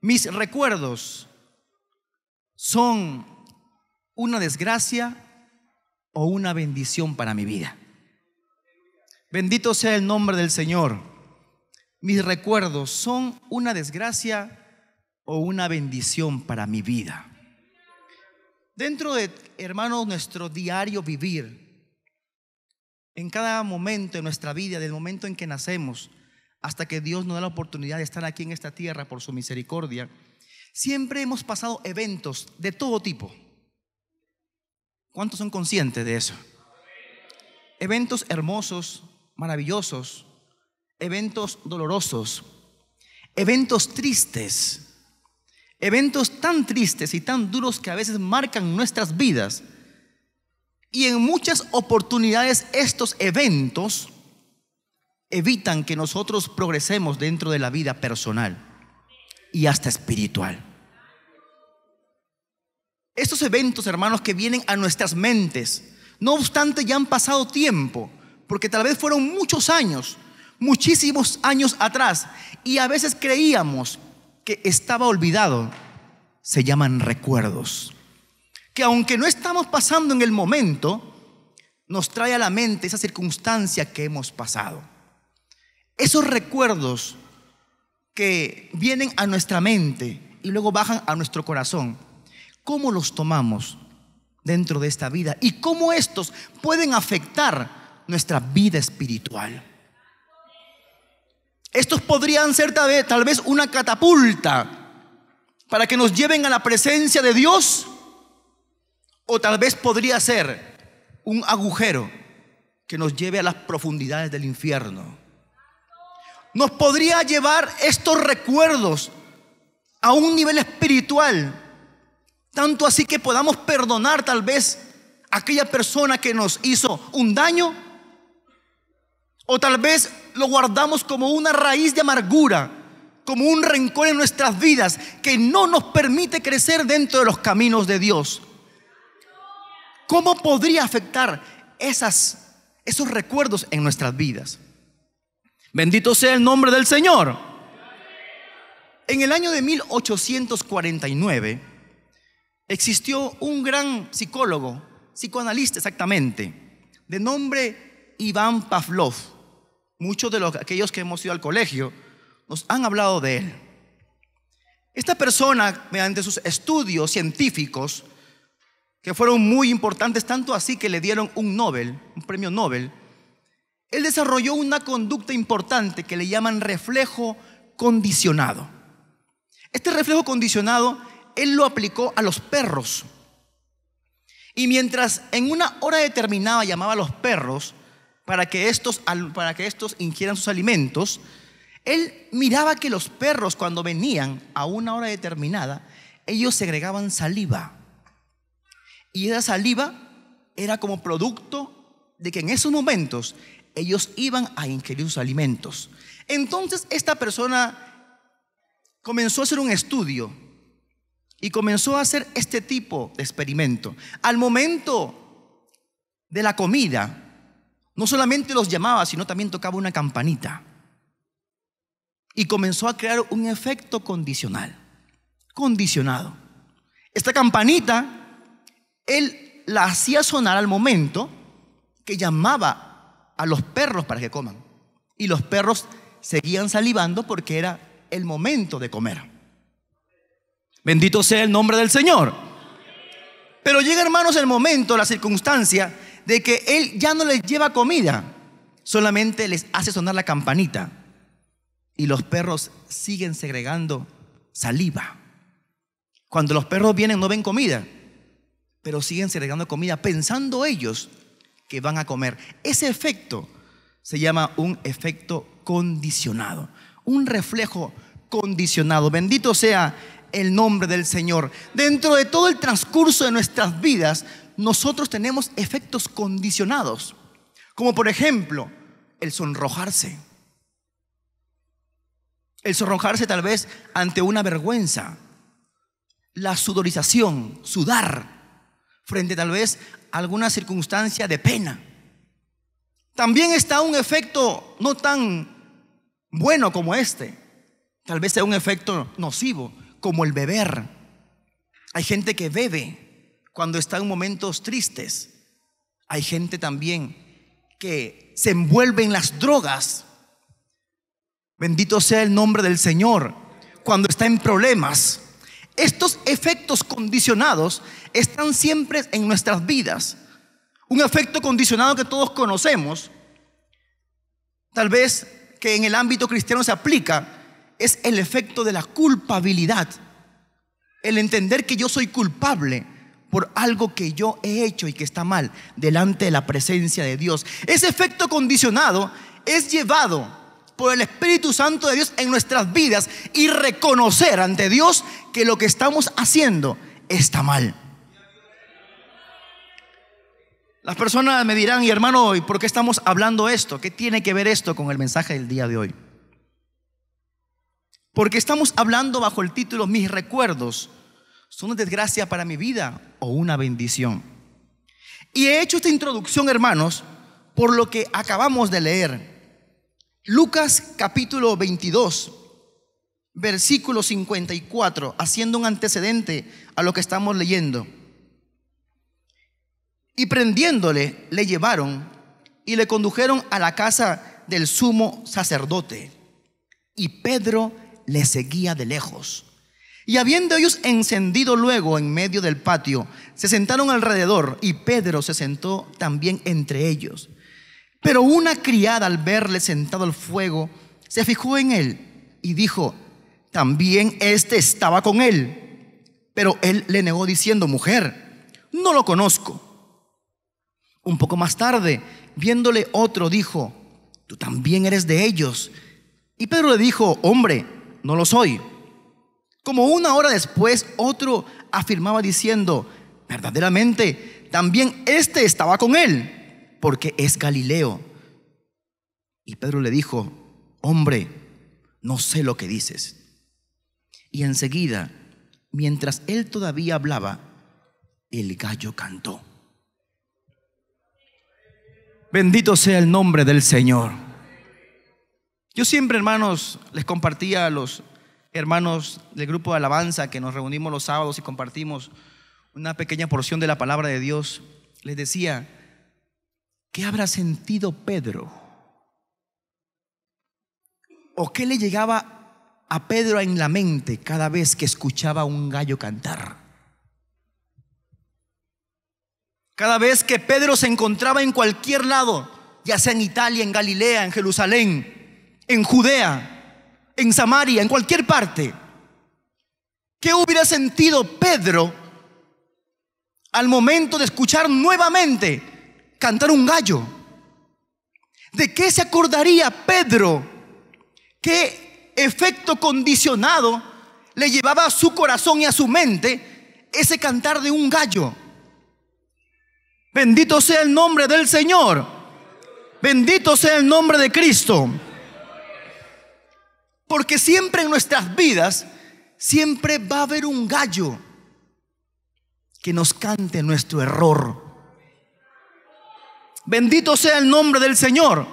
mis recuerdos son una desgracia o una bendición para mi vida. Bendito sea el nombre del Señor. Mis recuerdos son una desgracia o una bendición para mi vida. Dentro de, hermanos, nuestro diario vivir, en cada momento de nuestra vida, del momento en que nacemos, hasta que Dios nos da la oportunidad de estar aquí en esta tierra por su misericordia, siempre hemos pasado eventos de todo tipo. ¿Cuántos son conscientes de eso? Eventos hermosos, maravillosos, eventos dolorosos, eventos tristes, eventos tan tristes y tan duros que a veces marcan nuestras vidas. Y en muchas oportunidades estos eventos evitan que nosotros progresemos dentro de la vida personal y hasta espiritual. Estos eventos, hermanos, que vienen a nuestras mentes, no obstante ya han pasado tiempo, porque tal vez fueron muchos años, muchísimos años atrás, y a veces creíamos que estaba olvidado, se llaman recuerdos, que aunque no estamos pasando en el momento, nos trae a la mente esa circunstancia que hemos pasado esos recuerdos que vienen a nuestra mente y luego bajan a nuestro corazón, ¿cómo los tomamos dentro de esta vida? ¿Y cómo estos pueden afectar nuestra vida espiritual? Estos podrían ser tal vez, una catapulta para que nos lleven a la presencia de Dios o tal vez podría ser un agujero que nos lleve a las profundidades del infierno nos podría llevar estos recuerdos a un nivel espiritual, tanto así que podamos perdonar tal vez a aquella persona que nos hizo un daño, o tal vez lo guardamos como una raíz de amargura, como un rencor en nuestras vidas que no nos permite crecer dentro de los caminos de Dios. ¿Cómo podría afectar esos recuerdos en nuestras vidas? Bendito sea el nombre del Señor. En el año de 1849 existió un gran psicólogo, psicoanalista exactamente, de nombre Iván Pavlov. Muchos de aquellos que hemos ido al colegio nos han hablado de él. Esta persona, mediante sus estudios científicos, que fueron muy importantes, tanto así que le dieron un Nobel, un premio Nobel, él desarrolló una conducta importante que le llaman reflejo condicionado. Este reflejo condicionado él lo aplicó a los perros. Y mientras en una hora determinada llamaba a los perros para que estos, para que ingieran sus alimentos, él miraba que los perros cuando venían a una hora determinada, ellos segregaban saliva. Y esa saliva era como producto de que en esos momentos ellos iban a ingerir sus alimentos. Entonces esta persona comenzó a hacer un estudio y comenzó a hacer este tipo de experimento. Al momento de la comida, no solamente los llamaba, sino también tocaba una campanita. Y comenzó a crear un efecto condicional, condicionado. Esta campanita, él la hacía sonar al momento que llamaba a los perros para que coman. Y los perros seguían salivando porque era el momento de comer. Bendito sea el nombre del Señor. Pero llega, hermanos, el momento, la circunstancia de que Él ya no les lleva comida, solamente les hace sonar la campanita. Y los perros siguen segregando saliva. Cuando los perros vienen no ven comida, pero siguen segregando comida pensando ellos que van a comer. Ese efecto se llama un efecto condicionado, un reflejo condicionado. Bendito sea el nombre del Señor. Dentro de todo el transcurso de nuestras vidas, nosotros tenemos efectos condicionados, como por ejemplo el sonrojarse. El sonrojarse tal vez ante una vergüenza, la sudorización, sudar, frente tal vez alguna circunstancia de pena. También está un efecto no tan bueno como este. Tal vez sea un efecto nocivo, como el beber. Hay gente que bebe cuando está en momentos tristes. Hay gente también que se envuelve en las drogas. Bendito sea el nombre del Señor cuando está en problemas estos efectos condicionados están siempre en nuestras vidas. Un efecto condicionado que todos conocemos, tal vez que en el ámbito cristiano se aplica, es el efecto de la culpabilidad. El entender que yo soy culpable por algo que yo he hecho y que está mal delante de la presencia de Dios. Ese efecto condicionado es llevado por el Espíritu Santo de Dios en nuestras vidas y reconocer ante Dios que lo que estamos haciendo está mal. Las personas me dirán, y hermano, hoy, por qué estamos hablando esto? ¿Qué tiene que ver esto con el mensaje del día de hoy? Porque estamos hablando bajo el título Mis recuerdos son una desgracia para mi vida o una bendición. Y he hecho esta introducción, hermanos, por lo que acabamos de leer Lucas capítulo 22, versículo 54, haciendo un antecedente a lo que estamos leyendo. Y prendiéndole, le llevaron y le condujeron a la casa del sumo sacerdote. Y Pedro le seguía de lejos. Y habiendo ellos encendido luego en medio del patio, se sentaron alrededor y Pedro se sentó también entre ellos. Pero una criada al verle sentado al fuego, se fijó en él y dijo, también éste estaba con él. Pero él le negó diciendo, mujer, no lo conozco. Un poco más tarde, viéndole otro, dijo, tú también eres de ellos. Y Pedro le dijo, hombre, no lo soy. Como una hora después, otro afirmaba diciendo, verdaderamente, también éste estaba con él porque es Galileo. Y Pedro le dijo, hombre, no sé lo que dices. Y enseguida, mientras él todavía hablaba, el gallo cantó. Bendito sea el nombre del Señor. Yo siempre, hermanos, les compartía a los hermanos del grupo de alabanza que nos reunimos los sábados y compartimos una pequeña porción de la palabra de Dios. Les decía, ¿Qué habrá sentido Pedro? ¿O qué le llegaba a Pedro en la mente cada vez que escuchaba un gallo cantar? Cada vez que Pedro se encontraba en cualquier lado, ya sea en Italia, en Galilea, en Jerusalén, en Judea, en Samaria, en cualquier parte, ¿qué hubiera sentido Pedro al momento de escuchar nuevamente cantar un gallo. ¿De qué se acordaría Pedro? ¿Qué efecto condicionado le llevaba a su corazón y a su mente ese cantar de un gallo? Bendito sea el nombre del Señor. Bendito sea el nombre de Cristo. Porque siempre en nuestras vidas, siempre va a haber un gallo que nos cante nuestro error Bendito sea el nombre del Señor.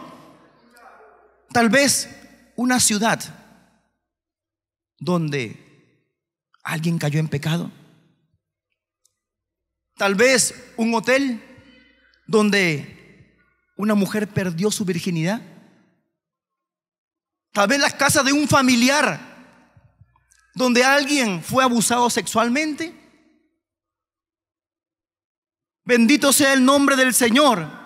Tal vez una ciudad donde alguien cayó en pecado. Tal vez un hotel donde una mujer perdió su virginidad. Tal vez las casas de un familiar donde alguien fue abusado sexualmente. Bendito sea el nombre del Señor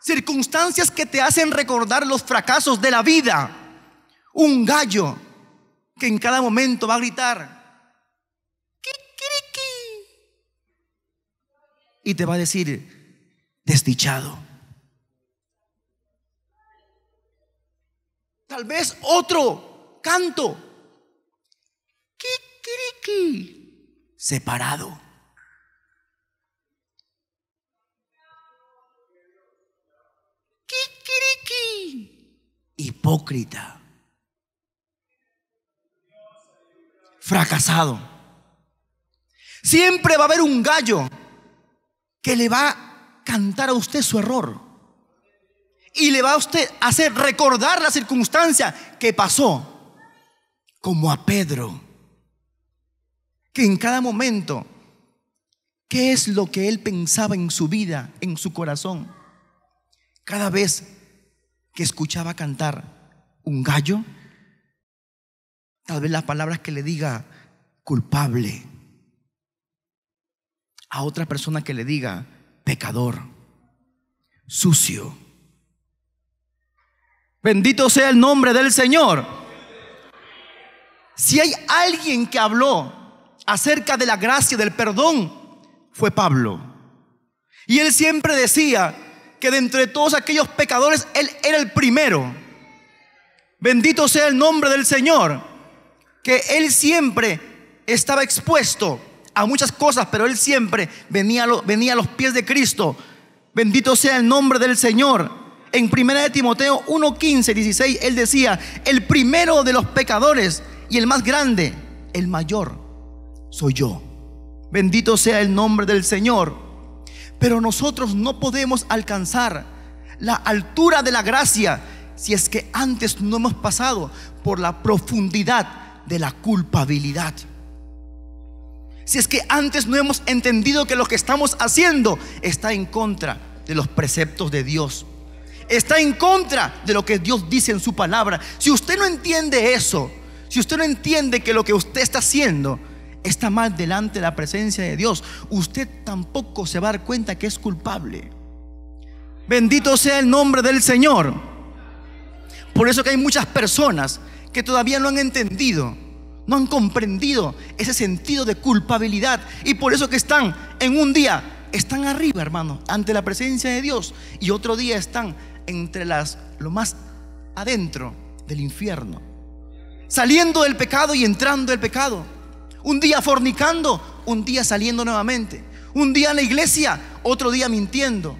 circunstancias que te hacen recordar los fracasos de la vida. Un gallo que en cada momento va a gritar, y te va a decir, desdichado. Tal vez otro canto, separado. Hipócrita. Fracasado. Siempre va a haber un gallo que le va a cantar a usted su error. Y le va a usted hacer recordar la circunstancia que pasó. Como a Pedro. Que en cada momento ¿Qué es lo que él pensaba en su vida, en su corazón? Cada vez que escuchaba cantar un gallo, tal vez las palabras que le diga culpable, a otra persona que le diga pecador, sucio. Bendito sea el nombre del Señor. Si hay alguien que habló acerca de la gracia, del perdón, fue Pablo. Y él siempre decía, que de entre todos aquellos pecadores Él era el primero. Bendito sea el nombre del Señor, que Él siempre estaba expuesto a muchas cosas, pero Él siempre venía, venía a los pies de Cristo. Bendito sea el nombre del Señor en 1 de Timoteo 1, 15, 16, él decía, el primero de los pecadores y el más grande, el mayor, soy yo. Bendito sea el nombre del Señor. Pero nosotros no podemos alcanzar la altura de la gracia si es que antes no hemos pasado por la profundidad de la culpabilidad. Si es que antes no hemos entendido que lo que estamos haciendo está en contra de los preceptos de Dios. Está en contra de lo que Dios dice en su palabra. Si usted no entiende eso, si usted no entiende que lo que usted está haciendo está mal delante de la presencia de Dios, usted tampoco se va a dar cuenta que es culpable. Bendito sea el nombre del Señor. Por eso que hay muchas personas que todavía no han entendido, no han comprendido ese sentido de culpabilidad. Y por eso que están en un día, están arriba, hermano, ante la presencia de Dios. Y otro día están entre las, lo más adentro del infierno. Saliendo del pecado y entrando del pecado un día fornicando, un día saliendo nuevamente, un día en la iglesia, otro día mintiendo.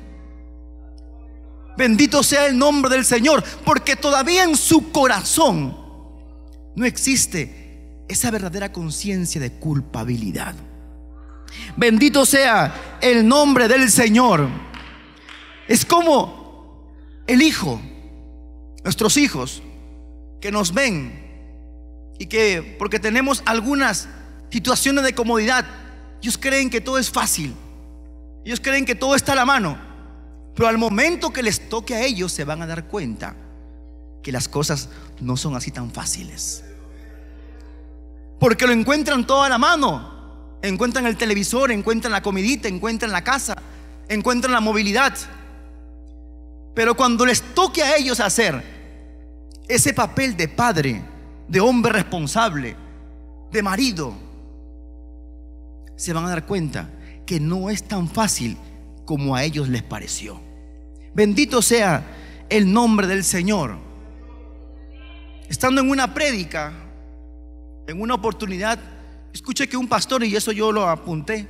Bendito sea el nombre del Señor, porque todavía en su corazón no existe esa verdadera conciencia de culpabilidad. Bendito sea el nombre del Señor. Es como el hijo, nuestros hijos, que nos ven y que porque tenemos algunas situaciones de comodidad. Ellos creen que todo es fácil. Ellos creen que todo está a la mano. Pero al momento que les toque a ellos se van a dar cuenta que las cosas no son así tan fáciles. Porque lo encuentran todo a la mano. Encuentran el televisor, encuentran la comidita, encuentran la casa, encuentran la movilidad. Pero cuando les toque a ellos hacer ese papel de padre, de hombre responsable, de marido, se van a dar cuenta que no es tan fácil como a ellos les pareció. Bendito sea el nombre del Señor. Estando en una prédica, en una oportunidad, escuché que un pastor, y eso yo lo apunté,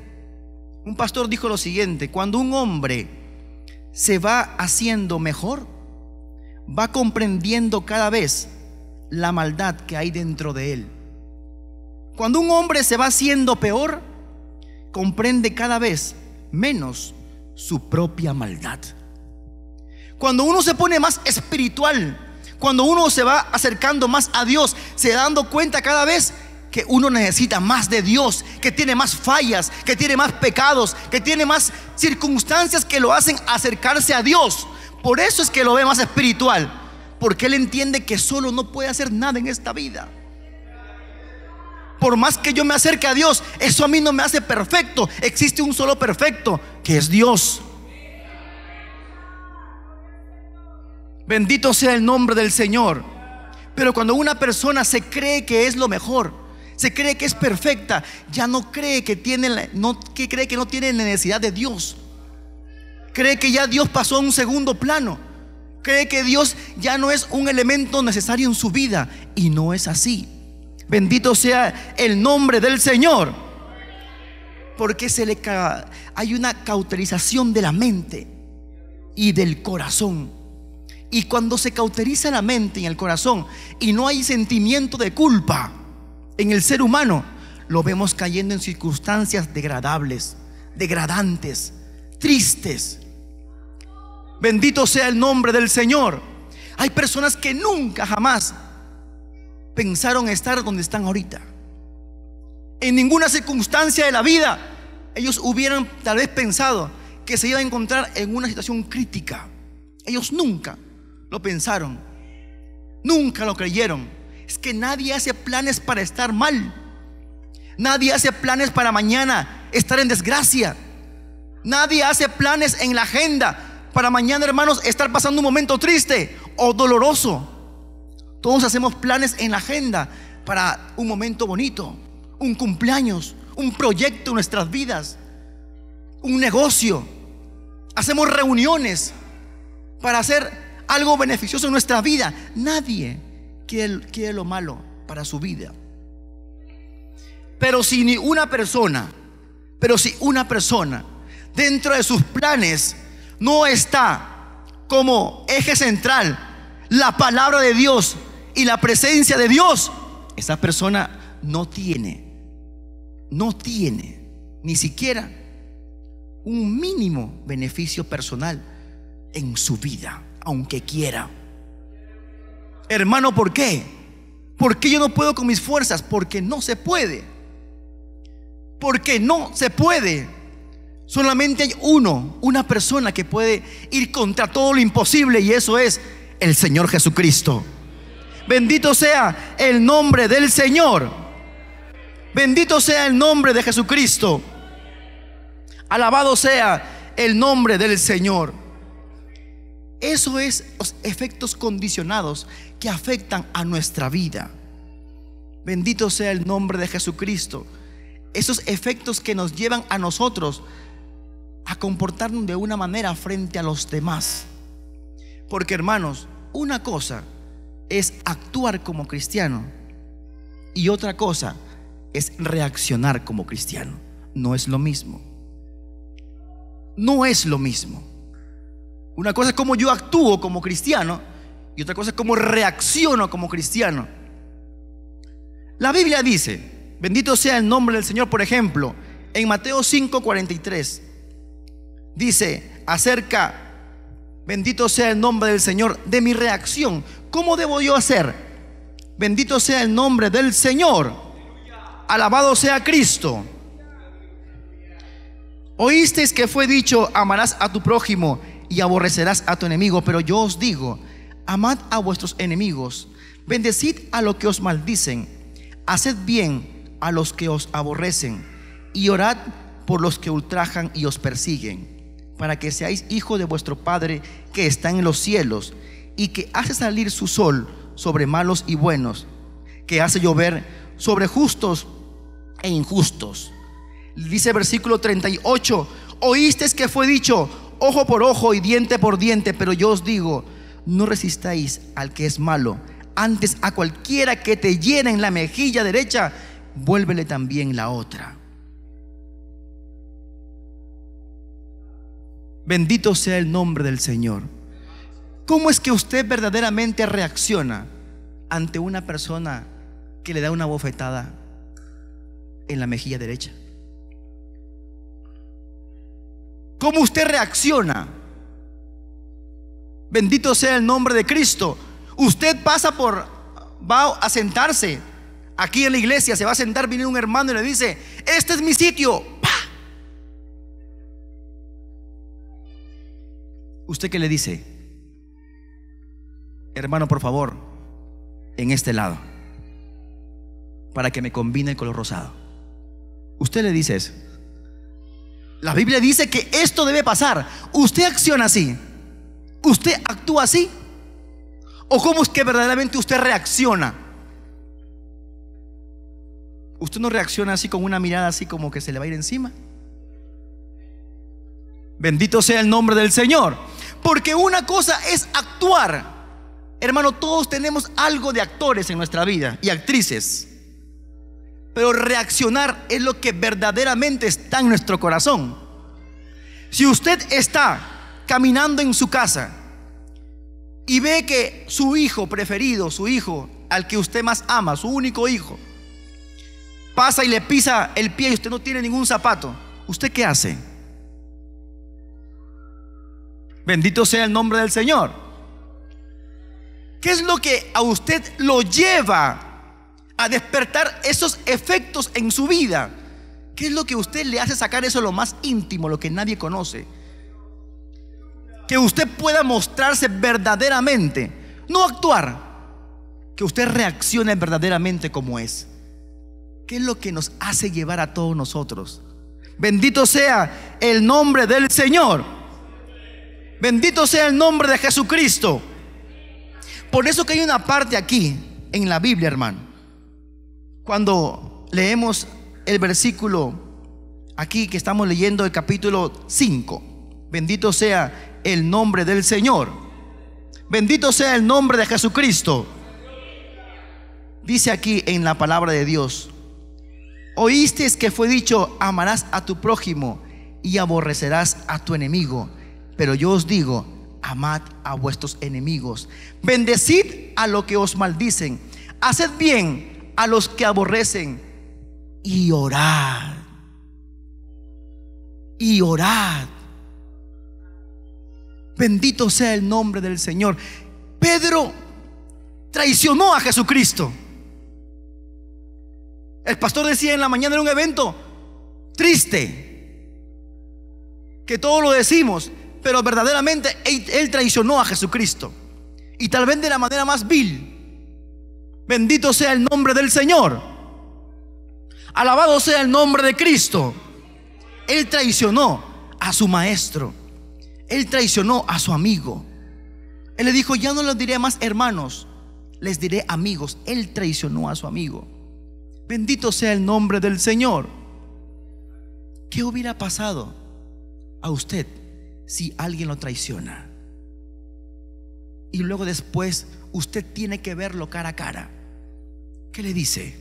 un pastor dijo lo siguiente, cuando un hombre se va haciendo mejor, va comprendiendo cada vez la maldad que hay dentro de él. Cuando un hombre se va haciendo peor, comprende cada vez menos su propia maldad. Cuando uno se pone más espiritual, cuando uno se va acercando más a Dios, se dando cuenta cada vez que uno necesita más de Dios, que tiene más fallas, que tiene más pecados, que tiene más circunstancias que lo hacen acercarse a Dios. Por eso es que lo ve más espiritual, porque él entiende que solo no puede hacer nada en esta vida por más que yo me acerque a Dios, eso a mí no me hace perfecto. Existe un solo perfecto, que es Dios. Bendito sea el nombre del Señor. Pero cuando una persona se cree que es lo mejor, se cree que es perfecta, ya no cree que tiene, no, que cree que no tiene necesidad de Dios. Cree que ya Dios pasó a un segundo plano. Cree que Dios ya no es un elemento necesario en su vida. Y no es así. Bendito sea el nombre del Señor. Porque se le hay una cauterización de la mente y del corazón. Y cuando se cauteriza la mente y el corazón y no hay sentimiento de culpa en el ser humano, lo vemos cayendo en circunstancias degradables, degradantes, tristes. Bendito sea el nombre del Señor. Hay personas que nunca jamás pensaron estar donde están ahorita. En ninguna circunstancia de la vida ellos hubieran tal vez pensado que se iba a encontrar en una situación crítica. Ellos nunca lo pensaron, nunca lo creyeron. Es que nadie hace planes para estar mal. Nadie hace planes para mañana estar en desgracia. Nadie hace planes en la agenda para mañana, hermanos, estar pasando un momento triste o doloroso. Todos hacemos planes en la agenda para un momento bonito, un cumpleaños, un proyecto en nuestras vidas, un negocio. Hacemos reuniones para hacer algo beneficioso en nuestra vida. Nadie quiere, lo malo para su vida. Pero si ni una persona, pero si una persona dentro de sus planes no está como eje central la palabra de Dios, y la presencia de Dios, esa persona no tiene, no tiene ni siquiera un mínimo beneficio personal en su vida, aunque quiera. Hermano, ¿por qué? Porque yo no puedo con mis fuerzas? Porque no se puede. Porque no se puede. Solamente hay uno, una persona que puede ir contra todo lo imposible y eso es el Señor Jesucristo. Bendito sea el nombre del Señor. Bendito sea el nombre de Jesucristo. Alabado sea el nombre del Señor. Eso es los efectos condicionados que afectan a nuestra vida. Bendito sea el nombre de Jesucristo. Esos efectos que nos llevan a nosotros a comportarnos de una manera frente a los demás. Porque hermanos, una cosa es actuar como cristiano y otra cosa es reaccionar como cristiano. No es lo mismo. No es lo mismo. Una cosa es cómo yo actúo como cristiano y otra cosa es cómo reacciono como cristiano. La Biblia dice, bendito sea el nombre del Señor, por ejemplo, en Mateo 5:43, dice acerca, bendito sea el nombre del Señor, de mi reacción ¿Cómo debo yo hacer? Bendito sea el nombre del Señor. Alabado sea Cristo. Oísteis que fue dicho, amarás a tu prójimo y aborrecerás a tu enemigo, pero yo os digo, amad a vuestros enemigos, bendecid a los que os maldicen, haced bien a los que os aborrecen y orad por los que ultrajan y os persiguen, para que seáis hijos de vuestro Padre que está en los cielos y que hace salir su sol sobre malos y buenos, que hace llover sobre justos e injustos. Dice versículo 38, oísteis que fue dicho, ojo por ojo y diente por diente, pero yo os digo, no resistáis al que es malo, antes a cualquiera que te llene en la mejilla derecha, vuélvele también la otra. Bendito sea el nombre del Señor. ¿Cómo es que usted verdaderamente reacciona ante una persona que le da una bofetada en la mejilla derecha? ¿Cómo usted reacciona? Bendito sea el nombre de Cristo. Usted pasa por, va a sentarse aquí en la iglesia, se va a sentar, viene un hermano y le dice, este es mi sitio. ¿Usted qué le dice? Hermano, por favor, en este lado, para que me combine el color rosado. Usted le dice eso. La Biblia dice que esto debe pasar. Usted acciona así. Usted actúa así. ¿O cómo es que verdaderamente usted reacciona? Usted no reacciona así con una mirada así como que se le va a ir encima. Bendito sea el nombre del Señor. Porque una cosa es actuar Hermano, todos tenemos algo de actores en nuestra vida y actrices. Pero reaccionar es lo que verdaderamente está en nuestro corazón. Si usted está caminando en su casa y ve que su hijo preferido, su hijo al que usted más ama, su único hijo, pasa y le pisa el pie y usted no tiene ningún zapato, ¿usted qué hace? Bendito sea el nombre del Señor. ¿Qué es lo que a usted lo lleva a despertar esos efectos en su vida? ¿Qué es lo que a usted le hace sacar eso lo más íntimo, lo que nadie conoce? Que usted pueda mostrarse verdaderamente, no actuar, que usted reaccione verdaderamente como es. ¿Qué es lo que nos hace llevar a todos nosotros? Bendito sea el nombre del Señor. Bendito sea el nombre de Jesucristo. Por eso que hay una parte aquí en la Biblia, hermano. Cuando leemos el versículo aquí que estamos leyendo, el capítulo 5. Bendito sea el nombre del Señor. Bendito sea el nombre de Jesucristo. Dice aquí en la palabra de Dios. Oíste que fue dicho, amarás a tu prójimo y aborrecerás a tu enemigo. Pero yo os digo, amad a vuestros enemigos, bendecid a los que os maldicen, haced bien a los que aborrecen y orad. Y orad. Bendito sea el nombre del Señor. Pedro traicionó a Jesucristo. El pastor decía en la mañana en un evento triste, que todos lo decimos, pero verdaderamente él, traicionó a Jesucristo. Y tal vez de la manera más vil. Bendito sea el nombre del Señor. Alabado sea el nombre de Cristo. Él traicionó a su maestro. Él traicionó a su amigo. Él le dijo, ya no les diré más hermanos, les diré amigos. Él traicionó a su amigo. Bendito sea el nombre del Señor. ¿Qué hubiera pasado a usted si alguien lo traiciona. Y luego después usted tiene que verlo cara a cara. ¿Qué le dice?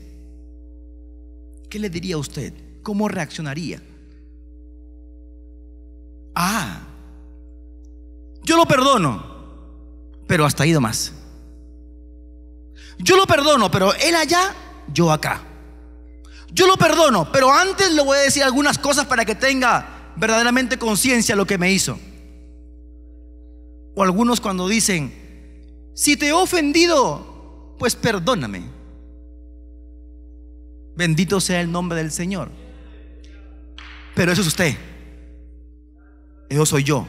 ¿Qué le diría a usted? ¿Cómo reaccionaría? Ah, yo lo perdono, pero hasta ahí más. Yo lo perdono, pero él allá, yo acá. Yo lo perdono, pero antes le voy a decir algunas cosas para que tenga verdaderamente conciencia lo que me hizo. O algunos cuando dicen, si te he ofendido, pues perdóname. Bendito sea el nombre del Señor. Pero eso es usted. Eso soy yo.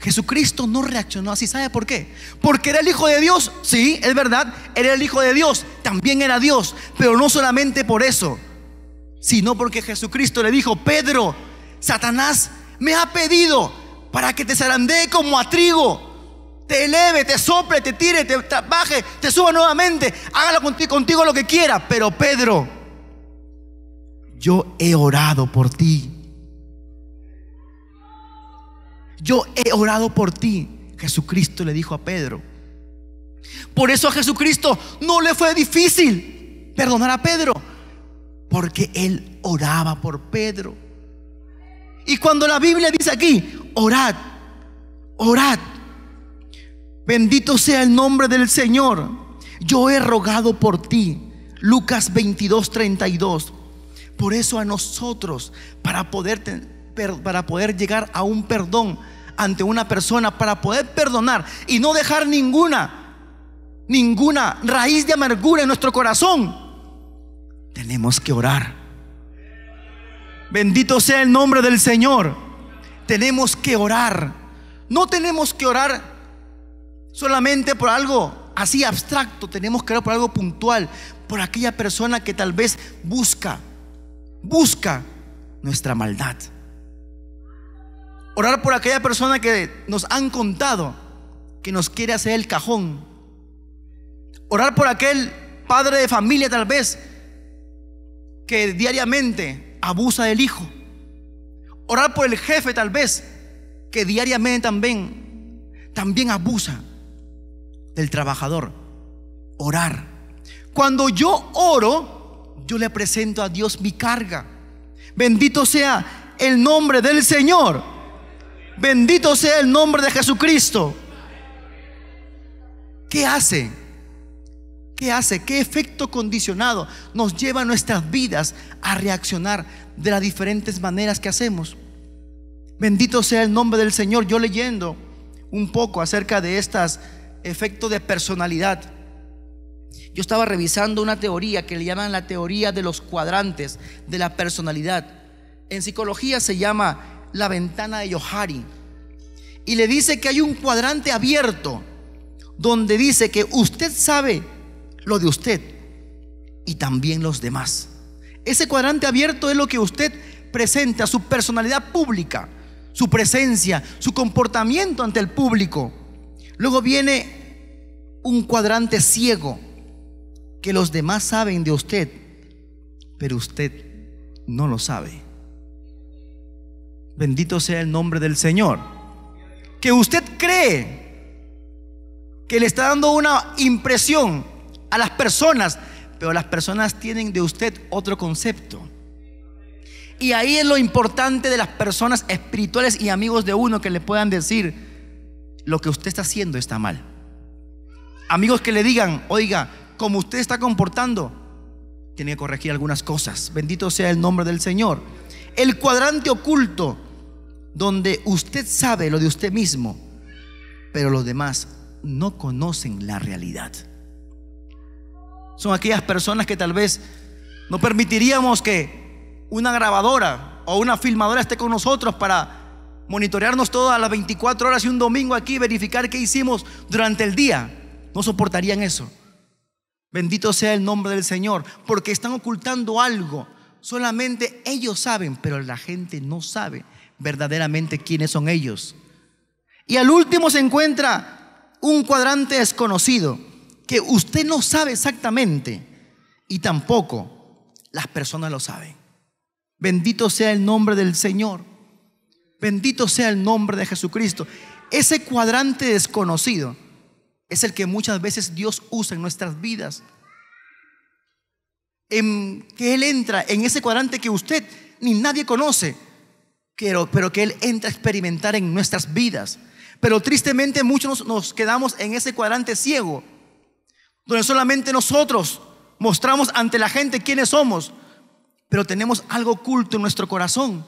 Jesucristo no reaccionó así. ¿Sabe por qué? Porque era el Hijo de Dios. Sí, es verdad. Era el Hijo de Dios. También era Dios. Pero no solamente por eso. Sino porque Jesucristo le dijo, Pedro, Satanás me ha pedido para que te zarandee como a trigo, te eleve, te sople, te tire, te baje, te suba nuevamente, hágalo contigo, contigo lo que quiera. Pero Pedro, yo he orado por ti. Yo he orado por ti, Jesucristo le dijo a Pedro. Por eso a Jesucristo no le fue difícil perdonar a Pedro, porque él oraba por Pedro. Y cuando la Biblia dice aquí, orad, orad. Bendito sea el nombre del Señor. Yo he rogado por ti. Lucas 22, 32. Por eso a nosotros, para poder, para poder llegar a un perdón ante una persona, para poder perdonar y no dejar ninguna, ninguna raíz de amargura en nuestro corazón, tenemos que orar. Bendito sea el nombre del Señor. Tenemos que orar. No tenemos que orar solamente por algo así abstracto. Tenemos que orar por algo puntual. Por aquella persona que tal vez busca, busca nuestra maldad. Orar por aquella persona que nos han contado que nos quiere hacer el cajón. Orar por aquel padre de familia tal vez que diariamente abusa del hijo. Orar por el jefe tal vez, que diariamente también, también abusa del trabajador. Orar. Cuando yo oro, yo le presento a Dios mi carga. Bendito sea el nombre del Señor. Bendito sea el nombre de Jesucristo. ¿Qué hace? ¿Qué hace? ¿Qué efecto condicionado nos lleva a nuestras vidas a reaccionar de las diferentes maneras que hacemos? Bendito sea el nombre del Señor. Yo leyendo un poco acerca de estos efectos de personalidad, yo estaba revisando una teoría que le llaman la teoría de los cuadrantes de la personalidad. En psicología se llama la ventana de Yohari. Y le dice que hay un cuadrante abierto donde dice que usted sabe lo de usted y también los demás. Ese cuadrante abierto es lo que usted presenta, su personalidad pública, su presencia, su comportamiento ante el público. Luego viene un cuadrante ciego que los demás saben de usted, pero usted no lo sabe. Bendito sea el nombre del Señor. Que usted cree que le está dando una impresión a las personas, pero las personas tienen de usted otro concepto. Y ahí es lo importante de las personas espirituales y amigos de uno que le puedan decir, lo que usted está haciendo está mal. Amigos que le digan, oiga, como usted está comportando, tiene que corregir algunas cosas. Bendito sea el nombre del Señor. El cuadrante oculto, donde usted sabe lo de usted mismo, pero los demás no conocen la realidad son aquellas personas que tal vez no permitiríamos que una grabadora o una filmadora esté con nosotros para monitorearnos todas las 24 horas y un domingo aquí, verificar qué hicimos durante el día. No soportarían eso. Bendito sea el nombre del Señor, porque están ocultando algo. Solamente ellos saben, pero la gente no sabe verdaderamente quiénes son ellos. Y al último se encuentra un cuadrante desconocido que usted no sabe exactamente y tampoco las personas lo saben. Bendito sea el nombre del Señor. Bendito sea el nombre de Jesucristo. Ese cuadrante desconocido es el que muchas veces Dios usa en nuestras vidas. En que Él entra en ese cuadrante que usted ni nadie conoce, pero, pero que Él entra a experimentar en nuestras vidas. Pero tristemente muchos nos quedamos en ese cuadrante ciego donde solamente nosotros mostramos ante la gente quiénes somos, pero tenemos algo oculto en nuestro corazón,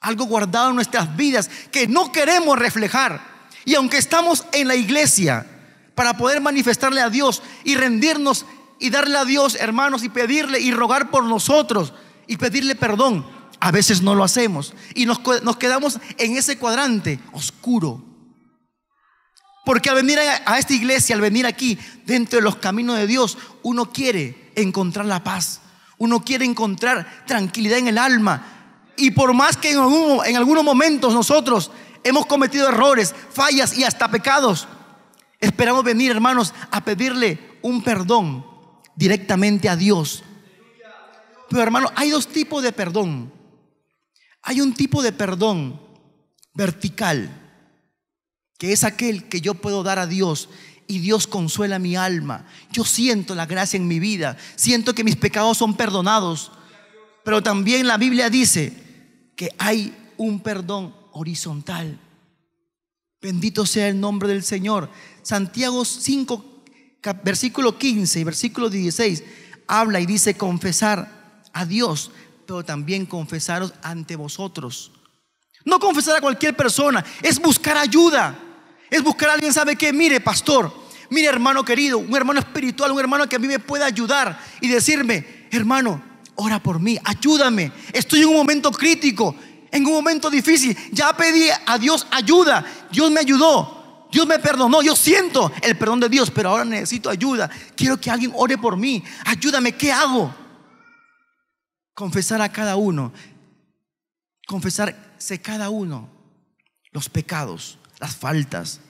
algo guardado en nuestras vidas que no queremos reflejar. Y aunque estamos en la iglesia para poder manifestarle a Dios y rendirnos y darle a Dios, hermanos, y pedirle y rogar por nosotros y pedirle perdón, a veces no lo hacemos y nos, nos quedamos en ese cuadrante oscuro porque al venir a esta iglesia, al venir aquí, dentro de los caminos de Dios, uno quiere encontrar la paz. Uno quiere encontrar tranquilidad en el alma. Y por más que en, algunos momentos nosotros hemos cometido errores, fallas y hasta pecados, esperamos venir, hermanos, a pedirle un perdón directamente a Dios. Pero hermanos, hay dos tipos de perdón. Hay un tipo de perdón vertical es aquel que yo puedo dar a Dios y Dios consuela mi alma. Yo siento la gracia en mi vida, siento que mis pecados son perdonados, pero también la Biblia dice que hay un perdón horizontal. Bendito sea el nombre del Señor. Santiago 5, versículo 15 y versículo 16 habla y dice confesar a Dios, pero también confesaros ante vosotros. No confesar a cualquier persona, es buscar ayuda. Es buscar a alguien, ¿sabe qué? Mire, pastor, mire, hermano querido, un hermano espiritual, un hermano que a mí me pueda ayudar y decirme, hermano, ora por mí, ayúdame. Estoy en un momento crítico, en un momento difícil. Ya pedí a Dios ayuda, Dios me ayudó. Dios me perdonó, yo siento el perdón de Dios, pero ahora necesito ayuda. Quiero que alguien ore por mí. Ayúdame, ¿qué hago? Confesar a cada uno, confesarse cada uno los pecados, las faltas.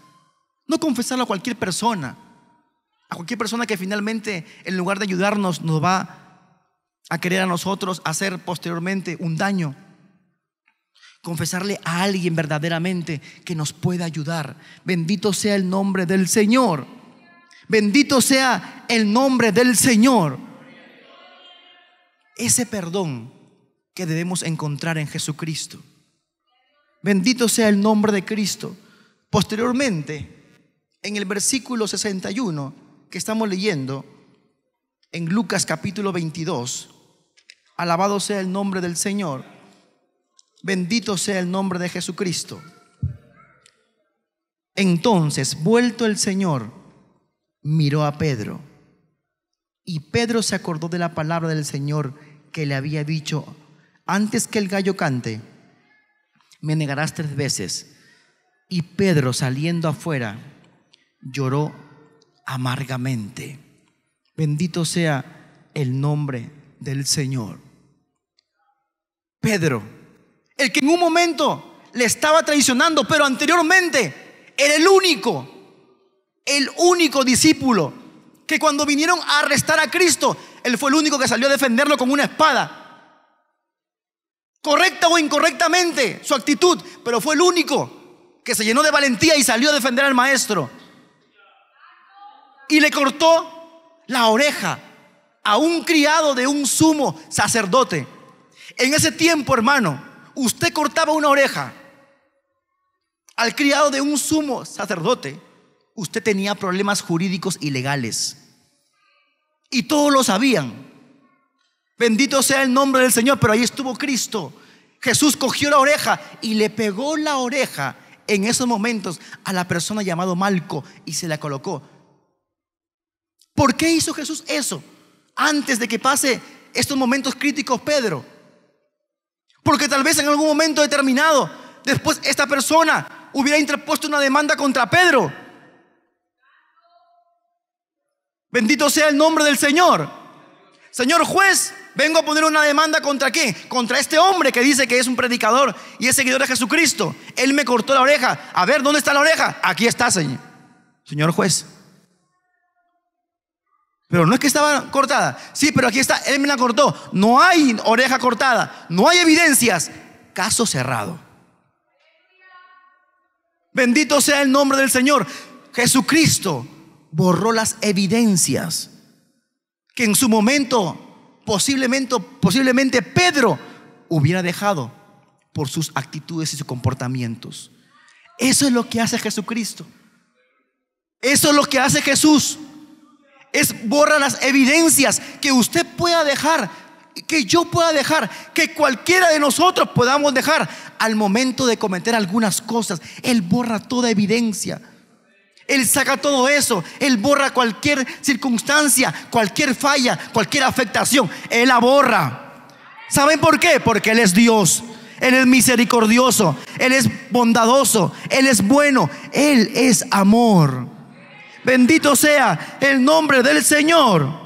No confesarlo a cualquier persona. A cualquier persona que finalmente, en lugar de ayudarnos, nos va a querer a nosotros hacer posteriormente un daño. Confesarle a alguien verdaderamente que nos pueda ayudar. Bendito sea el nombre del Señor. Bendito sea el nombre del Señor. Ese perdón que debemos encontrar en Jesucristo. Bendito sea el nombre de Cristo. Posteriormente, en el versículo 61 que estamos leyendo, en Lucas capítulo 22, alabado sea el nombre del Señor, bendito sea el nombre de Jesucristo. Entonces, vuelto el Señor, miró a Pedro. Y Pedro se acordó de la palabra del Señor que le había dicho, antes que el gallo cante, me negarás tres veces. Y Pedro saliendo afuera lloró amargamente. Bendito sea el nombre del Señor. Pedro, el que en un momento le estaba traicionando, pero anteriormente era el único, el único discípulo que cuando vinieron a arrestar a Cristo, él fue el único que salió a defenderlo con una espada. Correcta o incorrectamente su actitud, pero fue el único que se llenó de valentía y salió a defender al maestro. Y le cortó la oreja a un criado de un sumo sacerdote. En ese tiempo, hermano, usted cortaba una oreja al criado de un sumo sacerdote. Usted tenía problemas jurídicos y legales. Y todos lo sabían. Bendito sea el nombre del Señor, pero ahí estuvo Cristo. Jesús cogió la oreja y le pegó la oreja en esos momentos a la persona llamado Malco y se la colocó. ¿Por qué hizo Jesús eso antes de que pase estos momentos críticos, Pedro? Porque tal vez en algún momento determinado, después esta persona hubiera interpuesto una demanda contra Pedro. Bendito sea el nombre del Señor. Señor juez, Vengo a poner una demanda contra qué? Contra este hombre que dice que es un predicador y es seguidor de Jesucristo. Él me cortó la oreja. A ver, ¿dónde está la oreja? Aquí está, señor. Señor juez. Pero no es que estaba cortada. Sí, pero aquí está. Él me la cortó. No hay oreja cortada. No hay evidencias. Caso cerrado. Bendito sea el nombre del Señor. Jesucristo borró las evidencias que en su momento posiblemente, posiblemente Pedro hubiera dejado por sus actitudes y sus comportamientos. Eso es lo que hace Jesucristo. Eso es lo que hace Jesús. Es borra las evidencias que usted pueda dejar, que yo pueda dejar, que cualquiera de nosotros podamos dejar al momento de cometer algunas cosas. Él borra toda evidencia. Él saca todo eso, Él borra cualquier circunstancia, cualquier falla, cualquier afectación. Él la borra. ¿Saben por qué? Porque Él es Dios, Él es misericordioso, Él es bondadoso, Él es bueno, Él es amor. Bendito sea el nombre del Señor.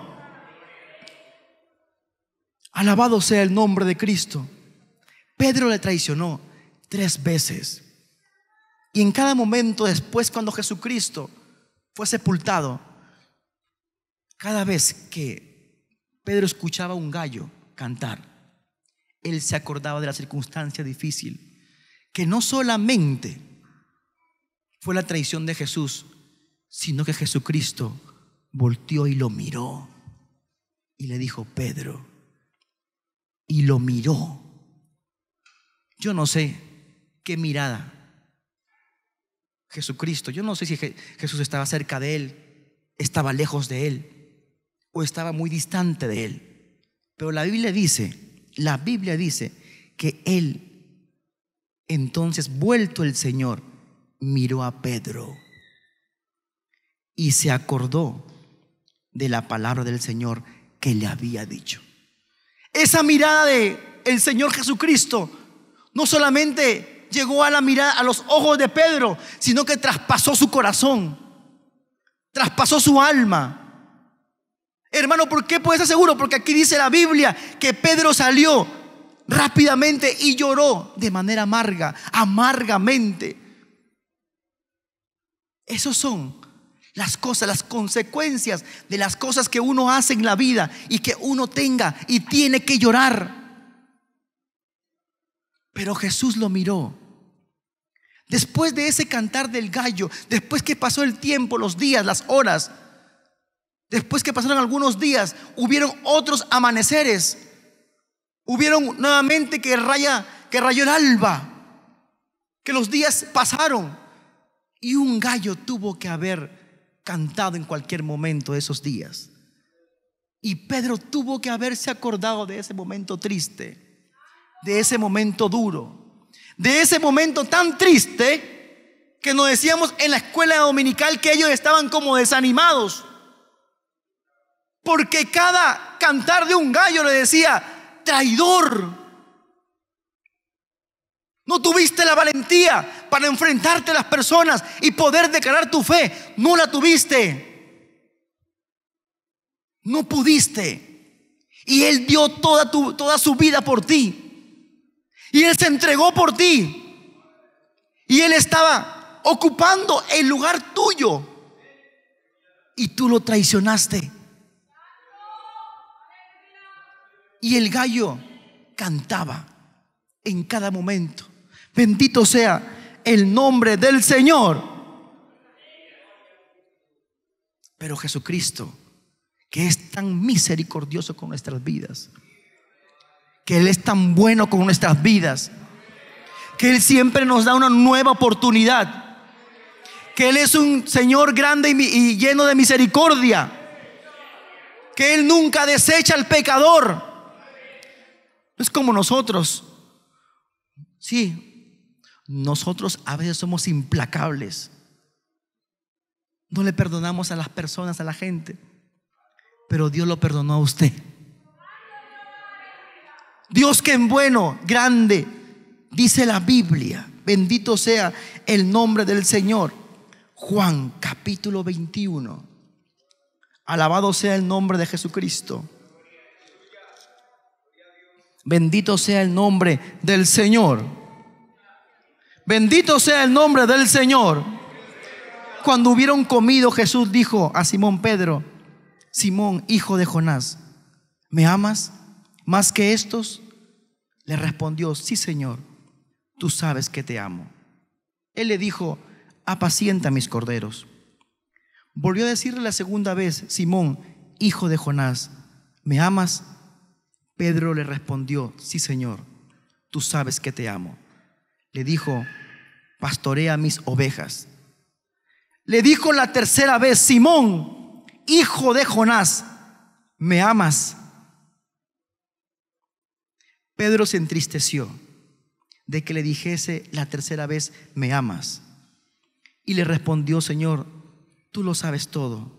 Alabado sea el nombre de Cristo. Pedro le traicionó tres veces. Y en cada momento después, cuando Jesucristo fue sepultado, cada vez que Pedro escuchaba un gallo cantar, él se acordaba de la circunstancia difícil, que no solamente fue la traición de Jesús, sino que Jesucristo volteó y lo miró y le dijo, Pedro, y lo miró. Yo no sé qué mirada Jesucristo. Yo no sé si Jesús estaba cerca de él, estaba lejos de él o estaba muy distante de él. Pero la Biblia dice, la Biblia dice que él, entonces vuelto el Señor, miró a Pedro y se acordó de la palabra del Señor que le había dicho. Esa mirada de el Señor Jesucristo no solamente llegó a la mirada, a los ojos de Pedro, sino que traspasó su corazón, traspasó su alma. Hermano, ¿por qué puedes estar seguro? Porque aquí dice la Biblia que Pedro salió rápidamente y lloró de manera amarga, amargamente. Esas son las cosas, las consecuencias de las cosas que uno hace en la vida y que uno tenga y tiene que llorar. Pero Jesús lo miró. Después de ese cantar del gallo, después que pasó el tiempo, los días, las horas, después que pasaron algunos días, hubieron otros amaneceres. Hubieron nuevamente que raya, que rayó el alba, que los días pasaron y un gallo tuvo que haber cantado en cualquier momento de esos días. Y Pedro tuvo que haberse acordado de ese momento triste de ese momento duro, de ese momento tan triste que nos decíamos en la escuela dominical que ellos estaban como desanimados. Porque cada cantar de un gallo le decía, traidor, no tuviste la valentía para enfrentarte a las personas y poder declarar tu fe. No la tuviste. No pudiste. Y Él dio toda, toda su vida por ti. Y Él se entregó por ti. Y Él estaba ocupando el lugar tuyo. Y tú lo traicionaste. Y el gallo cantaba en cada momento. Bendito sea el nombre del Señor. Pero Jesucristo, que es tan misericordioso con nuestras vidas, que Él es tan bueno con nuestras vidas, que Él siempre nos da una nueva oportunidad, que Él es un Señor grande y lleno de misericordia, que Él nunca desecha al pecador. es como nosotros. Sí, nosotros a veces somos implacables. No le perdonamos a las personas, a la gente, pero Dios lo perdonó a usted. Dios que es bueno, grande, dice la Biblia. Bendito sea el nombre del Señor. Juan capítulo 21. Alabado sea el nombre de Jesucristo. Bendito sea el nombre del Señor. Bendito sea el nombre del Señor. Cuando hubieron comido, Jesús dijo a Simón Pedro, Simón, hijo de Jonás, ¿me amas? más que estos? Le respondió, sí Señor, tú sabes que te amo. Él le dijo, apacienta mis corderos. Volvió a decirle la segunda vez, Simón, hijo de Jonás, ¿me amas? Pedro le respondió, sí Señor, tú sabes que te amo. Le dijo, pastorea mis ovejas. Le dijo la tercera vez, Simón, hijo de Jonás, ¿me amas? Pedro se entristeció de que le dijese la tercera vez, me amas. Y le respondió, Señor, tú lo sabes todo.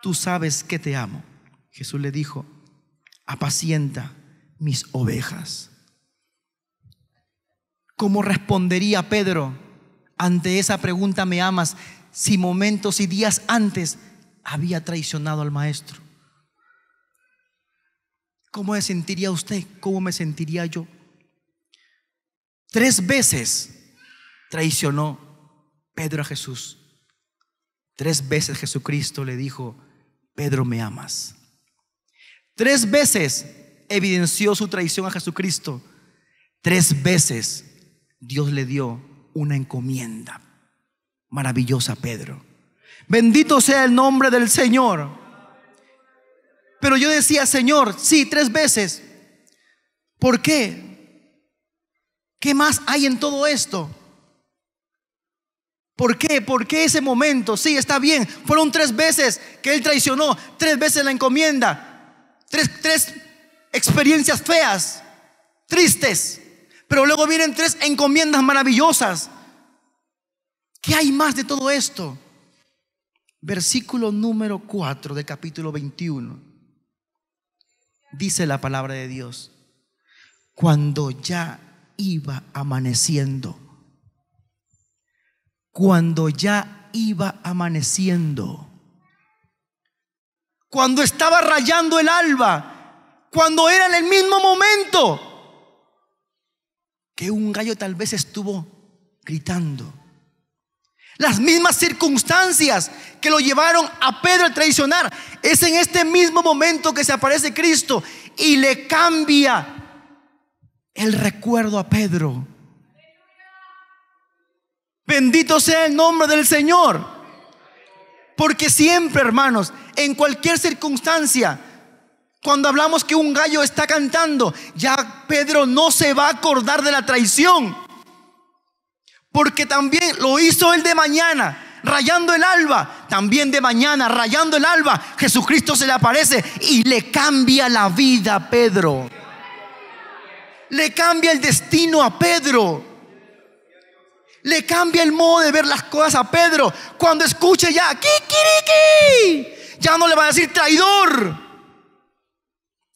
Tú sabes que te amo. Jesús le dijo, apacienta mis ovejas. ¿Cómo respondería Pedro ante esa pregunta, me amas, si momentos y días antes había traicionado al maestro? ¿Cómo me sentiría usted? ¿Cómo me sentiría yo? Tres veces traicionó Pedro a Jesús. Tres veces Jesucristo le dijo, Pedro, me amas. Tres veces evidenció su traición a Jesucristo. Tres veces Dios le dio una encomienda maravillosa a Pedro. Bendito sea el nombre del Señor. Pero yo decía, Señor, sí, tres veces. ¿Por qué? ¿Qué más hay en todo esto? ¿Por qué? ¿Por qué ese momento? Sí, está bien. Fueron tres veces que él traicionó, tres veces la encomienda, tres, tres experiencias feas, tristes. Pero luego vienen tres encomiendas maravillosas. ¿Qué hay más de todo esto? Versículo número 4 De capítulo 21 dice la palabra de Dios, cuando ya iba amaneciendo, cuando ya iba amaneciendo, cuando estaba rayando el alba, cuando era en el mismo momento que un gallo tal vez estuvo gritando las mismas circunstancias que lo llevaron a Pedro a traicionar. Es en este mismo momento que se aparece Cristo y le cambia el recuerdo a Pedro. Bendito sea el nombre del Señor. Porque siempre, hermanos, en cualquier circunstancia, cuando hablamos que un gallo está cantando, ya Pedro no se va a acordar de la traición. Porque también lo hizo el de mañana, rayando el alba. También de mañana, rayando el alba, Jesucristo se le aparece y le cambia la vida a Pedro. Le cambia el destino a Pedro. Le cambia el modo de ver las cosas a Pedro. Cuando escuche ya, kikiriki, ya no le va a decir traidor.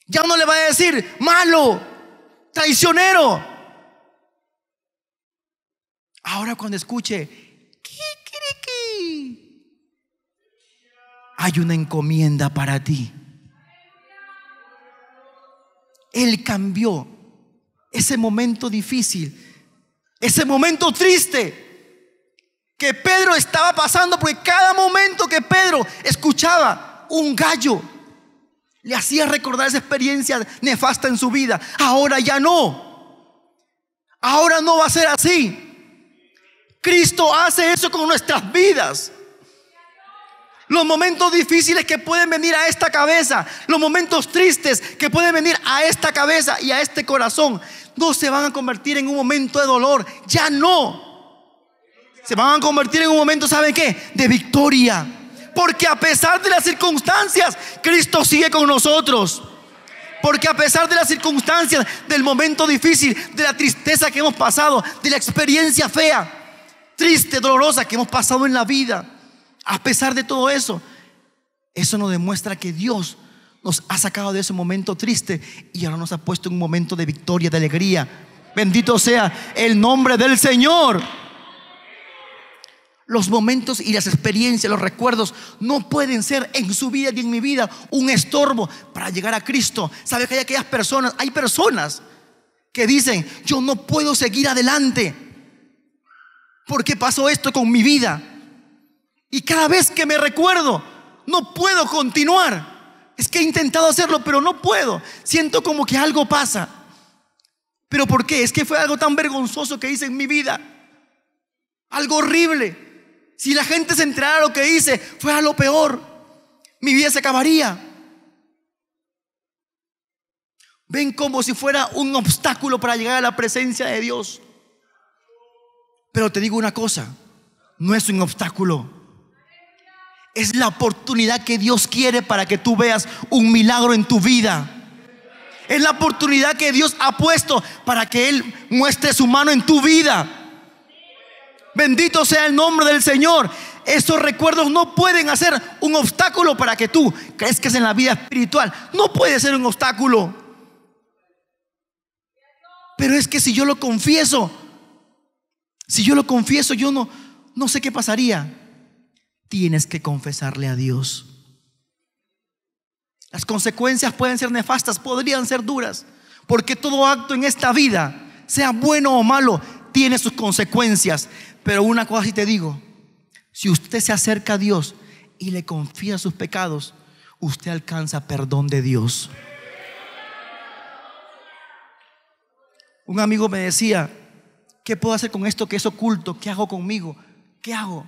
Ya no le va a decir malo, traicionero. Ahora cuando escuche, hay una encomienda para ti. Él cambió ese momento difícil, ese momento triste que Pedro estaba pasando, porque cada momento que Pedro escuchaba un gallo, le hacía recordar esa experiencia nefasta en su vida. Ahora ya no. Ahora no va a ser así. Cristo hace eso con nuestras vidas. Los momentos difíciles que pueden venir a esta cabeza, los momentos tristes que pueden venir a esta cabeza y a este corazón, no se van a convertir en un momento de dolor, ya no. Se van a convertir en un momento, ¿saben qué? De victoria. Porque a pesar de las circunstancias, Cristo sigue con nosotros. Porque a pesar de las circunstancias, del momento difícil, de la tristeza que hemos pasado, de la experiencia fea, triste, dolorosa que hemos pasado en la vida, a pesar de todo eso, eso nos demuestra que Dios nos ha sacado de ese momento triste y ahora nos ha puesto en un momento de victoria, de alegría. Bendito sea el nombre del Señor. Los momentos y las experiencias, los recuerdos no pueden ser en su vida y en mi vida un estorbo para llegar a Cristo. ¿Sabe que hay aquellas personas? Hay personas que dicen, yo no puedo seguir adelante ¿Por qué pasó esto con mi vida? Y cada vez que me recuerdo, no puedo continuar. Es que he intentado hacerlo, pero no puedo. Siento como que algo pasa. ¿Pero por qué? Es que fue algo tan vergonzoso que hice en mi vida. Algo horrible. Si la gente se enterara de lo que hice, fue a lo peor. Mi vida se acabaría. Ven como si fuera un obstáculo para llegar a la presencia de Dios. Pero te digo una cosa, no es un obstáculo. Es la oportunidad que Dios quiere para que tú veas un milagro en tu vida. Es la oportunidad que Dios ha puesto para que Él muestre su mano en tu vida. Bendito sea el nombre del Señor. Estos recuerdos no pueden hacer un obstáculo para que tú crezcas en la vida espiritual. No puede ser un obstáculo. Pero es que si yo lo confieso, si yo lo confieso, yo no, no sé qué pasaría. Tienes que confesarle a Dios. Las consecuencias pueden ser nefastas, podrían ser duras, porque todo acto en esta vida, sea bueno o malo, tiene sus consecuencias. Pero una cosa sí te digo, si usted se acerca a Dios y le confía sus pecados, usted alcanza perdón de Dios. Un amigo me decía, ¿Qué puedo hacer con esto que es oculto? ¿Qué hago conmigo? ¿Qué hago?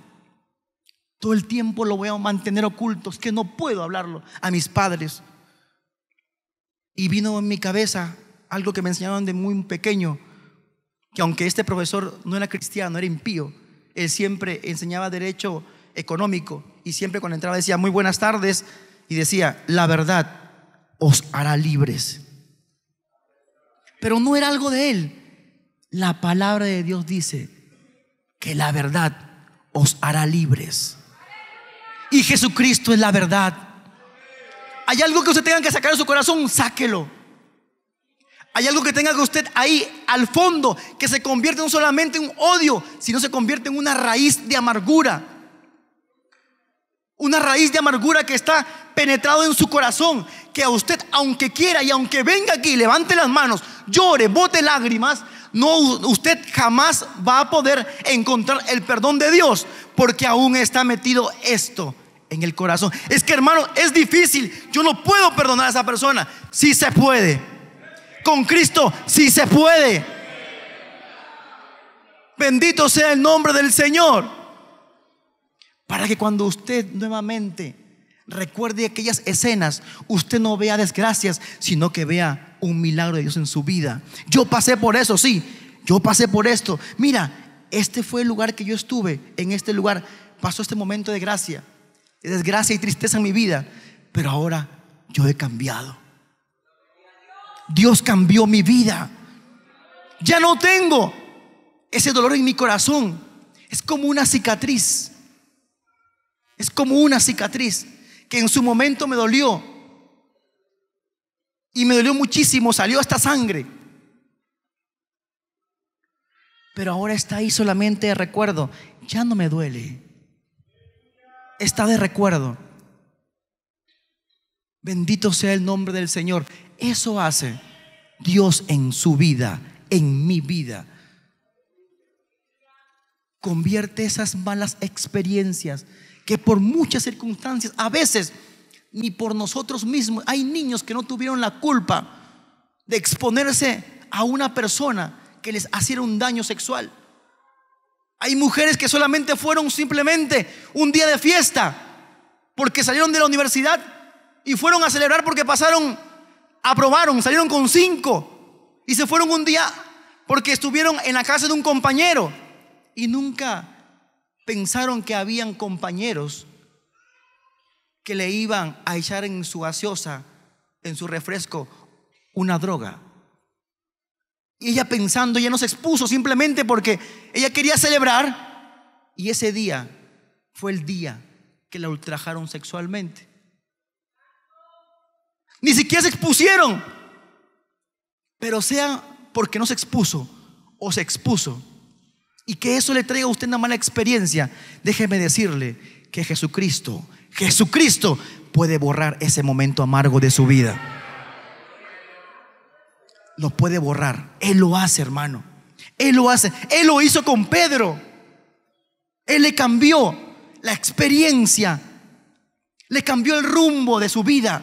Todo el tiempo lo voy a mantener oculto, es que no puedo hablarlo a mis padres. Y vino en mi cabeza algo que me enseñaron de muy pequeño, que aunque este profesor no era cristiano, era impío, él siempre enseñaba derecho económico y siempre cuando entraba decía muy buenas tardes y decía, la verdad os hará libres. Pero no era algo de él, la palabra de Dios dice que la verdad os hará libres. Y Jesucristo es la verdad. Hay algo que usted tenga que sacar de su corazón, sáquelo. Hay algo que tenga que usted ahí al fondo, que se convierte no solamente en un odio, sino se convierte en una raíz de amargura. Una raíz de amargura que está penetrado en su corazón, que a usted, aunque quiera y aunque venga aquí, levante las manos, llore, bote lágrimas, no, usted jamás va a poder encontrar el perdón de Dios porque aún está metido esto en el corazón. Es que hermano, es difícil. Yo no puedo perdonar a esa persona. si se puede. Con Cristo si se puede. Bendito sea el nombre del Señor. Para que cuando usted nuevamente Recuerde aquellas escenas. Usted no vea desgracias, sino que vea un milagro de Dios en su vida. Yo pasé por eso, sí. Yo pasé por esto. Mira, este fue el lugar que yo estuve. En este lugar pasó este momento de gracia, de desgracia y tristeza en mi vida. Pero ahora yo he cambiado. Dios cambió mi vida. Ya no tengo ese dolor en mi corazón. Es como una cicatriz. Es como una cicatriz que en su momento me dolió. Y me dolió muchísimo, salió esta sangre. Pero ahora está ahí solamente de recuerdo. Ya no me duele. Está de recuerdo. Bendito sea el nombre del Señor. Eso hace Dios en su vida, en mi vida. Convierte esas malas experiencias que por muchas circunstancias, a veces ni por nosotros mismos, hay niños que no tuvieron la culpa de exponerse a una persona que les hiciera un daño sexual. Hay mujeres que solamente fueron simplemente un día de fiesta porque salieron de la universidad y fueron a celebrar porque pasaron, aprobaron, salieron con cinco y se fueron un día porque estuvieron en la casa de un compañero y nunca pensaron que habían compañeros que le iban a echar en su gaseosa, en su refresco, una droga. Y ella pensando, ella no se expuso simplemente porque ella quería celebrar. Y ese día fue el día que la ultrajaron sexualmente. Ni siquiera se expusieron. Pero sea porque no se expuso o se expuso, y que eso le traiga a usted una mala experiencia, déjeme decirle que Jesucristo, Jesucristo puede borrar ese momento amargo de su vida. Lo puede borrar. Él lo hace, hermano. Él lo hace. Él lo hizo con Pedro. Él le cambió la experiencia. Le cambió el rumbo de su vida.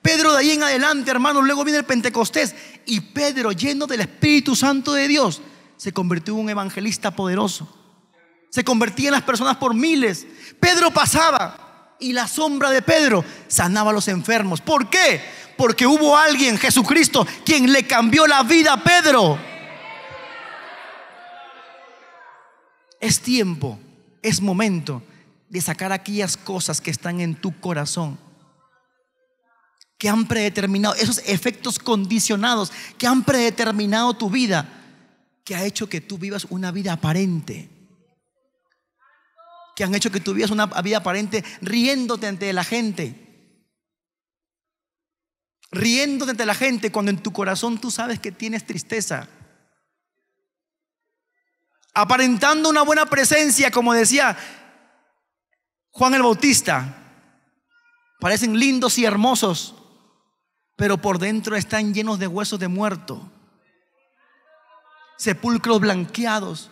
Pedro de ahí en adelante, hermano, luego viene el Pentecostés. Y Pedro, lleno del Espíritu Santo de Dios, se convirtió en un evangelista poderoso. Se convertía en las personas por miles. Pedro pasaba y la sombra de Pedro sanaba a los enfermos. ¿Por qué? Porque hubo alguien, Jesucristo, quien le cambió la vida a Pedro. Es tiempo, es momento de sacar aquellas cosas que están en tu corazón, que han predeterminado, esos efectos condicionados que han predeterminado tu vida que ha hecho que tú vivas una vida aparente. Que han hecho que tú vivas una vida aparente riéndote ante la gente. Riéndote ante la gente cuando en tu corazón tú sabes que tienes tristeza. Aparentando una buena presencia, como decía Juan el Bautista. Parecen lindos y hermosos, pero por dentro están llenos de huesos de muerto sepulcros blanqueados.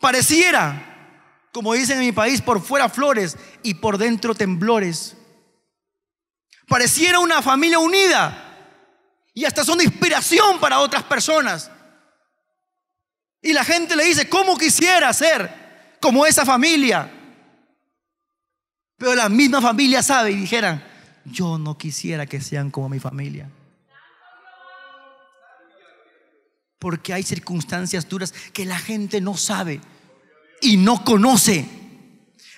Pareciera, como dicen en mi país, por fuera flores y por dentro temblores. Pareciera una familia unida y hasta son de inspiración para otras personas. Y la gente le dice, ¿cómo quisiera ser como esa familia? Pero la misma familia sabe y dijeran, yo no quisiera que sean como mi familia. Porque hay circunstancias duras que la gente no sabe y no conoce.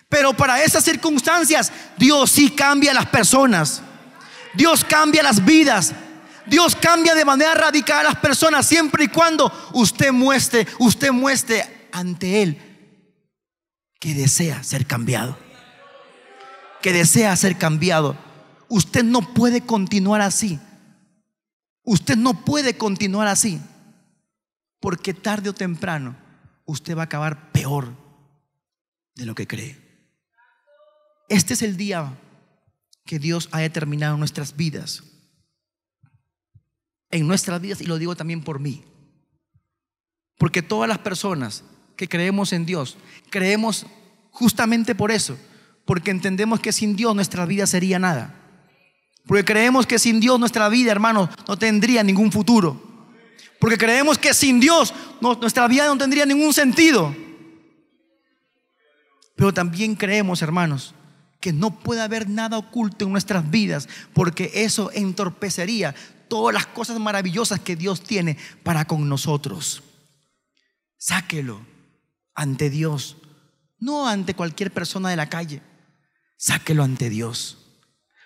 Pero para esas circunstancias Dios sí cambia a las personas. Dios cambia las vidas. Dios cambia de manera radical a las personas siempre y cuando usted muestre, usted muestre ante Él que desea ser cambiado. Que desea ser cambiado. Usted no puede continuar así. Usted no puede continuar así. Porque tarde o temprano usted va a acabar peor de lo que cree. Este es el día que Dios ha determinado nuestras vidas. En nuestras vidas, y lo digo también por mí. Porque todas las personas que creemos en Dios, creemos justamente por eso, porque entendemos que sin Dios nuestra vida sería nada. Porque creemos que sin Dios nuestra vida, hermanos, no tendría ningún futuro. Porque creemos que sin Dios nuestra vida no tendría ningún sentido. Pero también creemos, hermanos, que no puede haber nada oculto en nuestras vidas, porque eso entorpecería todas las cosas maravillosas que Dios tiene para con nosotros. Sáquelo ante Dios, no ante cualquier persona de la calle. Sáquelo ante Dios.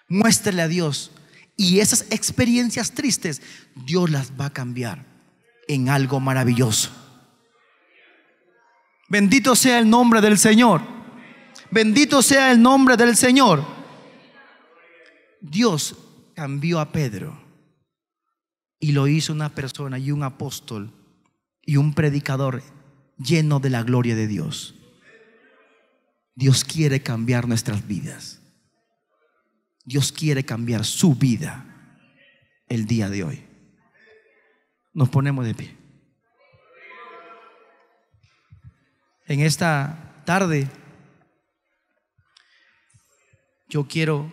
Muéstrele a Dios. Y esas experiencias tristes, Dios las va a cambiar en algo maravilloso. Bendito sea el nombre del Señor. Bendito sea el nombre del Señor. Dios cambió a Pedro y lo hizo una persona y un apóstol y un predicador lleno de la gloria de Dios. Dios quiere cambiar nuestras vidas. Dios quiere cambiar su vida el día de hoy nos ponemos de pie. En esta tarde yo quiero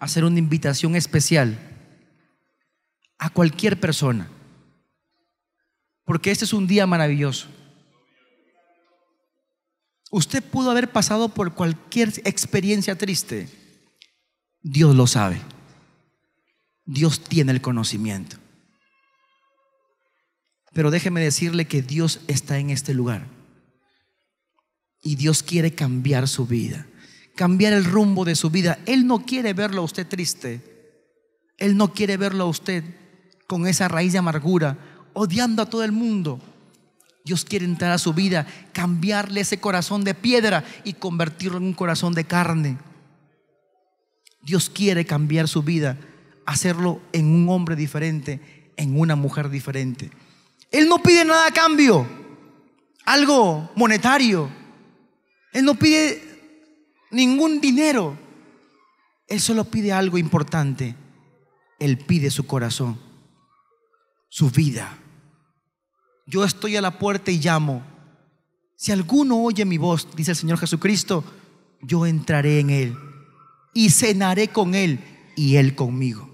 hacer una invitación especial a cualquier persona, porque este es un día maravilloso. Usted pudo haber pasado por cualquier experiencia triste. Dios lo sabe. Dios tiene el conocimiento. Pero déjeme decirle que Dios está en este lugar. Y Dios quiere cambiar su vida, cambiar el rumbo de su vida. Él no quiere verlo a usted triste. Él no quiere verlo a usted con esa raíz de amargura, odiando a todo el mundo. Dios quiere entrar a su vida, cambiarle ese corazón de piedra y convertirlo en un corazón de carne. Dios quiere cambiar su vida, hacerlo en un hombre diferente, en una mujer diferente. Él no pide nada a cambio, algo monetario. Él no pide ningún dinero. Él solo pide algo importante. Él pide su corazón, su vida. Yo estoy a la puerta y llamo. Si alguno oye mi voz, dice el Señor Jesucristo, yo entraré en Él y cenaré con Él y Él conmigo.